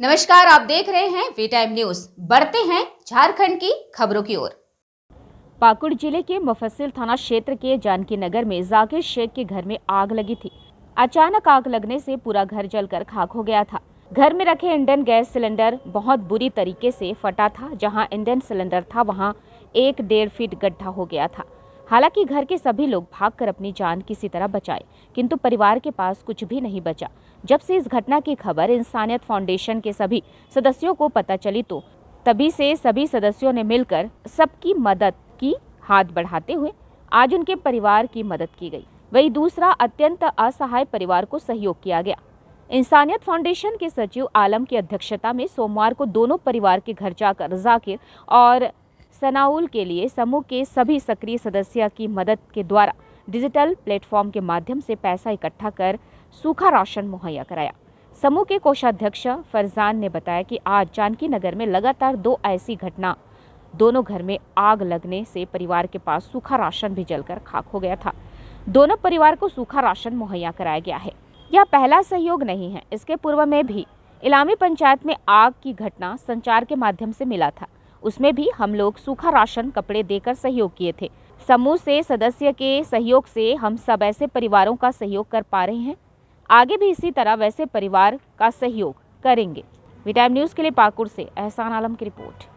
नमस्कार आप देख रहे हैं वी टाइम न्यूज बढ़ते हैं झारखंड की खबरों की ओर पाकुड़ जिले के मुफस्सिल थाना क्षेत्र के जानकी नगर में जाकिर शेख के घर में आग लगी थी अचानक आग लगने से पूरा घर जलकर खाक हो गया था घर में रखे इंडियन गैस सिलेंडर बहुत बुरी तरीके से फटा था जहां इंडियन सिलेंडर था वहां एक डेढ़ फीट गड्ढा हो गया था हालांकि घर के सभी लोग भागकर अपनी जान किसी तरह बचाए किंतु परिवार के पास कुछ भी नहीं बचा जब से इस घटना की खबर इंसानियत फाउंडेशन के सभी सदस्यों को पता चली तो तभी से सभी सदस्यों ने मिलकर सबकी मदद की हाथ बढ़ाते हुए आज उनके परिवार की मदद की गई वही दूसरा अत्यंत असहाय परिवार को सहयोग किया गया इंसानियत फाउंडेशन के सचिव आलम की अध्यक्षता में सोमवार को दोनों परिवार के घर जाकर जाकिर और सनाउल के लिए समूह के सभी सक्रिय सदस्य की मदद के द्वारा डिजिटल प्लेटफॉर्म के माध्यम से पैसा इकट्ठा कर सूखा राशन मुहैया कराया समूह के कोषाध्यक्ष फरजान ने बताया कि आज जानकी नगर में लगातार दो ऐसी घटना दोनों घर में आग लगने से परिवार के पास सूखा राशन भी जलकर खाक हो गया था दोनों परिवार को सूखा राशन मुहैया कराया गया है यह पहला सहयोग नहीं है इसके पूर्व में भी इलामी पंचायत में आग की घटना संचार के माध्यम से मिला था उसमें भी हम लोग सूखा राशन कपड़े देकर सहयोग किए थे समूह से सदस्य के सहयोग से हम सब ऐसे परिवारों का सहयोग कर पा रहे हैं आगे भी इसी तरह वैसे परिवार का सहयोग करेंगे वी टाइम न्यूज़ के लिए पाकुड़ से एहसान आलम की रिपोर्ट